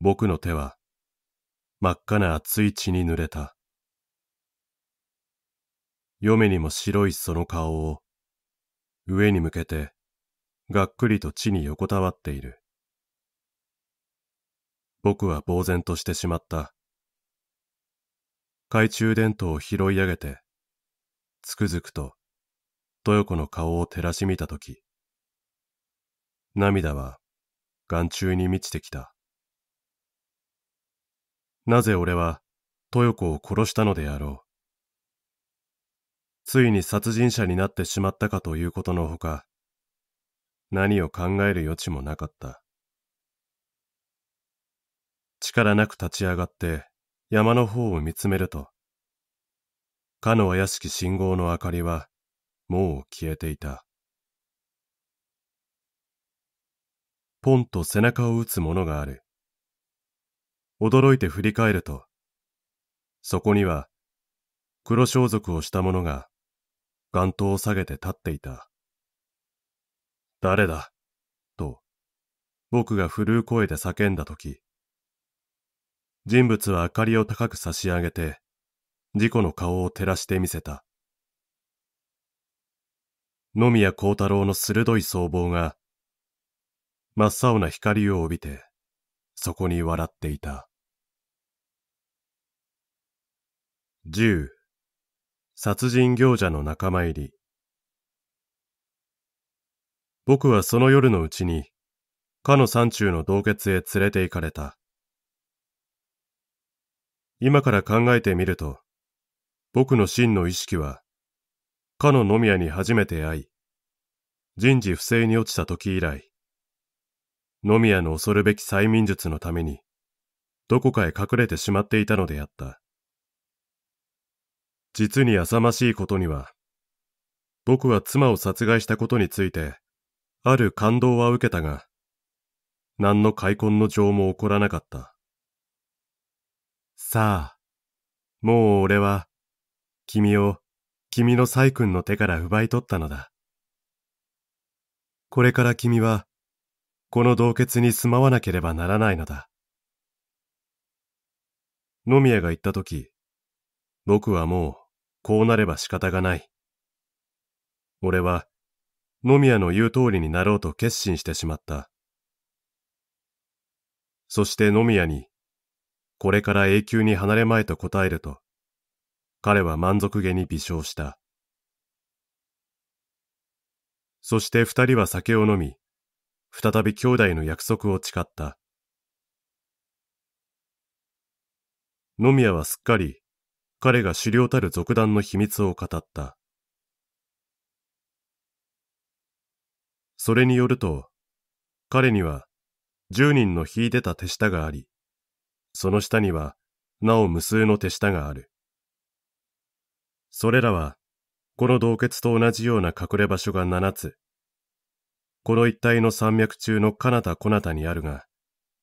僕の手は、真っ赤な熱い血に濡れた。嫁にも白いその顔を、上に向けて、がっくりと地に横たわっている。僕は呆然としてしまった。懐中電灯を拾い上げて、つくづくと、豊子の顔を照らし見たとき、涙は眼中に満ちてきた。なぜ俺は豊子を殺したのであろう。ついに殺人者になってしまったかということのほか、何を考える余地もなかった。力なく立ち上がって山の方を見つめると、かの怪しき信号の明かりはもう消えていた。ポンと背中を打つものがある。驚いて振り返ると、そこには黒装束をした者が眼頭を下げて立っていた。誰だと僕が震う声で叫んだ時人物は明かりを高く差し上げて、事故の顔を照らしてみせた。野宮幸太郎の鋭い僧帽が、真っ青な光を帯びて、そこに笑っていた。十、殺人行者の仲間入り僕はその夜のうちに、かの山中の洞穴へ連れて行かれた。今から考えてみると、僕の真の意識は、かの野宮に初めて会い、人事不正に落ちた時以来、野宮の恐るべき催眠術のために、どこかへ隠れてしまっていたのであった。実に浅ましいことには、僕は妻を殺害したことについて、ある感動は受けたが、何の開墾の情も起こらなかった。さあ、もう俺は、君を、君の細君の手から奪い取ったのだ。これから君は、この洞穴に住まわなければならないのだ。野宮が言ったとき、僕はもう、こうなれば仕方がない。俺は、野宮の言う通りになろうと決心してしまった。そして野宮に、これから永久に離れまと答えると、彼は満足げに微笑した。そして二人は酒を飲み、再び兄弟の約束を誓った。野宮はすっかり彼が狩猟たる俗談の秘密を語った。それによると、彼には十人の秀でた手下があり、その下には、なお無数の手下がある。それらは、この洞穴と同じような隠れ場所が七つ。この一帯の山脈中の彼方こなたにあるが、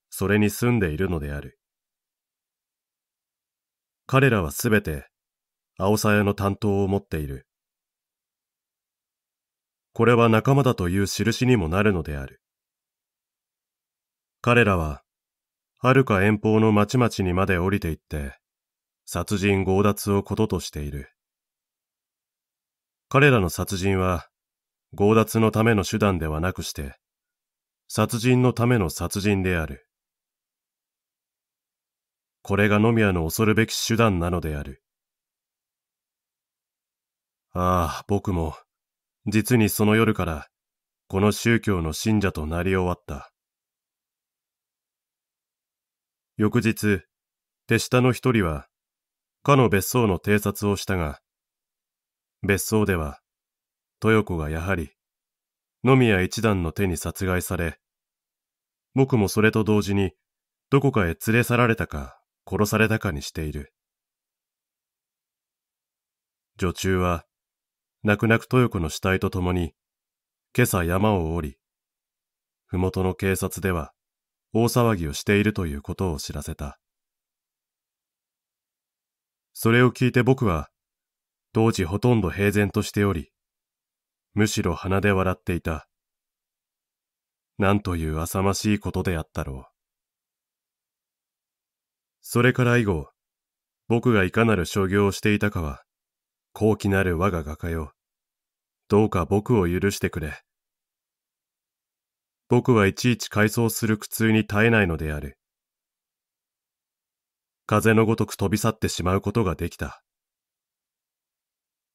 それに住んでいるのである。彼らはすべて、青鞘の担当を持っている。これは仲間だという印にもなるのである。彼らは、遥か遠方の町々にまで降りていって、殺人強奪をこととしている。彼らの殺人は、強奪のための手段ではなくして、殺人のための殺人である。これが野宮の恐るべき手段なのである。ああ、僕も、実にその夜から、この宗教の信者となり終わった。翌日、手下の一人は、かの別荘の偵察をしたが、別荘では、豊子がやはり、野宮一団の手に殺害され、僕もそれと同時に、どこかへ連れ去られたか、殺されたかにしている。女中は、泣く泣く豊子の死体と共に、今朝山を降り、麓の警察では、大騒ぎをしているということを知らせた。それを聞いて僕は、当時ほとんど平然としており、むしろ鼻で笑っていた。なんという浅ましいことであったろう。それから以後、僕がいかなる所業をしていたかは、高貴なる我が画家よ。どうか僕を許してくれ。僕はいちいち回想する苦痛に耐えないのである。風のごとく飛び去ってしまうことができた。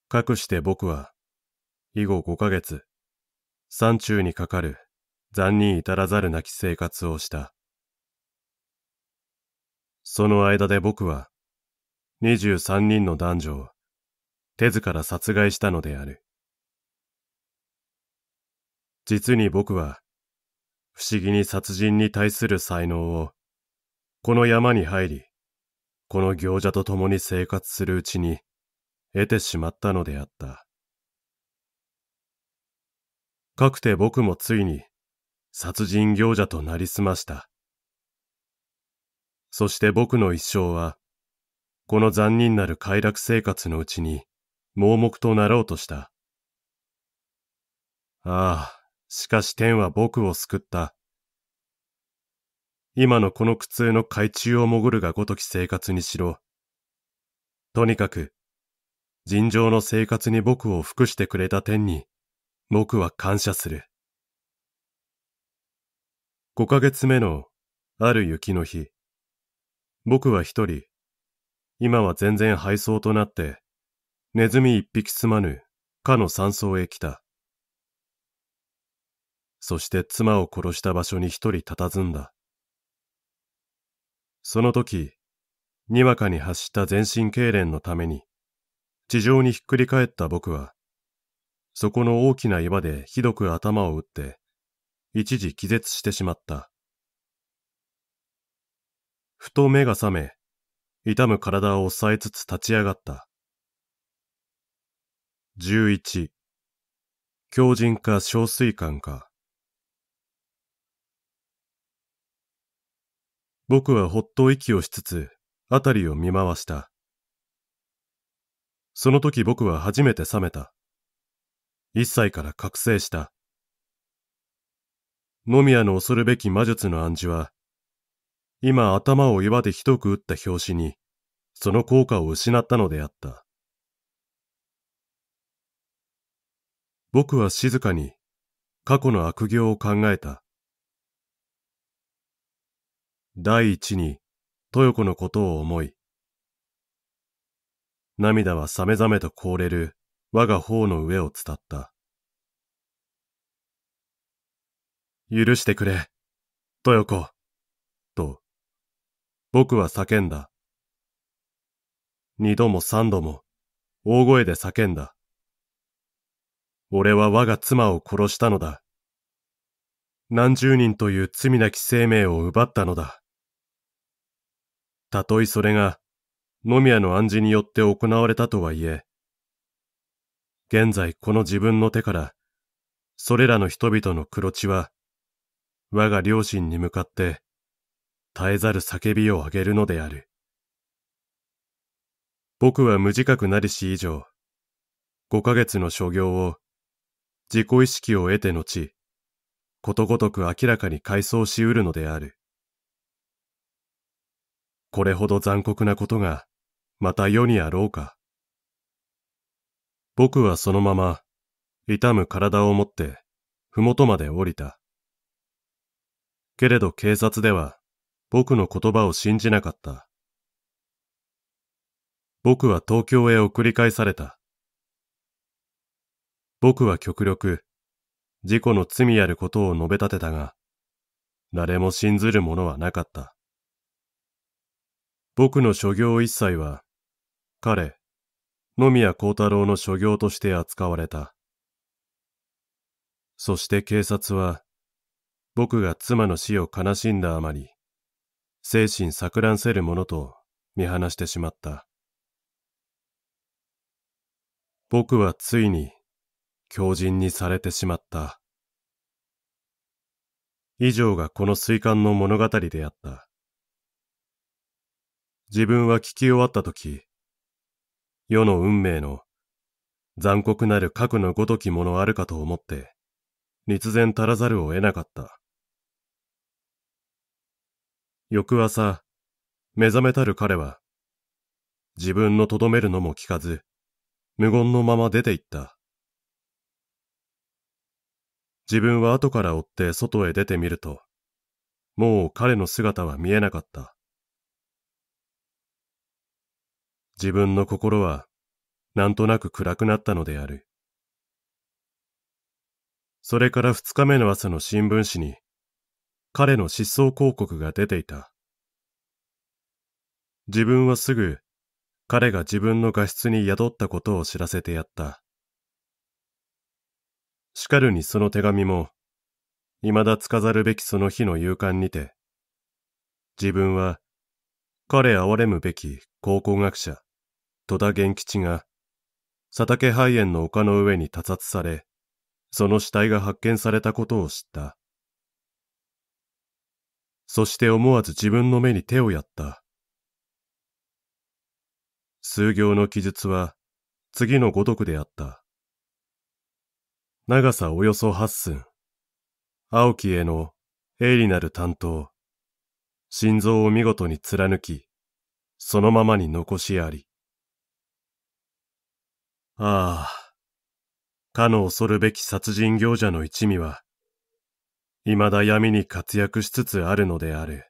かくして僕は、以後五ヶ月、山中にかかる残忍至らざるなき生活をした。その間で僕は、二十三人の男女を、手ずから殺害したのである。実に僕は、不思議に殺人に対する才能を、この山に入り、この行者と共に生活するうちに、得てしまったのであった。かくて僕もついに、殺人行者となりすました。そして僕の一生は、この残忍なる快楽生活のうちに、盲目となろうとした。ああ、しかし天は僕を救った。今のこの苦痛の海中を潜るがごとき生活にしろ。とにかく、尋常の生活に僕を服してくれた天に、僕は感謝する。5ヶ月目の、ある雪の日。僕は一人、今は全然配送となって、ネズミ一匹すまぬ、かの山荘へ来た。そして妻を殺した場所に一人佇んだ。その時、にわかに発した全身痙攣のために、地上にひっくり返った僕は、そこの大きな岩でひどく頭を打って、一時気絶してしまった。ふと目が覚め、痛む体を抑えつつ立ち上がった。十一、狂人か小水管か。僕はほっと息をしつつ、辺りを見回した。その時僕は初めて覚めた。一歳から覚醒した。野宮の恐るべき魔術の暗示は、今頭を岩でひどく打った拍子に、その効果を失ったのであった。僕は静かに過去の悪行を考えた。第一に、豊子のことを思い、涙はさめざめと凍れる我が頬の上を伝った。許してくれ、豊子、と、僕は叫んだ。二度も三度も、大声で叫んだ。俺は我が妻を殺したのだ。何十人という罪なき生命を奪ったのだ。たとえそれが、野宮の暗示によって行われたとはいえ、現在この自分の手から、それらの人々の黒地は、我が両親に向かって、絶えざる叫びをあげるのである。僕は無自覚なりし以上、5ヶ月の所業を、自己意識を得て後、ことごとく明らかに回想しうるのである。これほど残酷なことが、また世にあろうか。僕はそのまま、痛む体を持って、ふもとまで降りた。けれど警察では、僕の言葉を信じなかった。僕は東京へ送り返された。僕は極力、事故の罪あることを述べ立てたが、誰も信ずるものはなかった。僕の所業一切は、彼、野宮幸太郎の所業として扱われた。そして警察は、僕が妻の死を悲しんだあまり、精神錯乱せるものと見放してしまった。僕はついに、狂人にされてしまった。以上がこの水管の物語であった。自分は聞き終わったとき、世の運命の残酷なる核のごときものあるかと思って、立然足らざるを得なかった。翌朝、目覚めたる彼は、自分のとどめるのも聞かず、無言のまま出て行った。自分は後から追って外へ出てみると、もう彼の姿は見えなかった。自分の心はなんとなく暗くなったのである。それから二日目の朝の新聞紙に彼の失踪広告が出ていた。自分はすぐ彼が自分の画室に宿ったことを知らせてやった。しかるにその手紙も、未だつかざるべきその日の夕刊にて、自分は彼憐れむべき考古学者、戸田源吉が、佐竹肺炎の丘の上に他殺され、その死体が発見されたことを知った。そして思わず自分の目に手をやった。数行の記述は、次のごとくであった。長さおよそ八寸。青木への鋭利なる担当。心臓を見事に貫き、そのままに残しあり。ああ、かの恐るべき殺人行者の一味は、未だ闇に活躍しつつあるのである。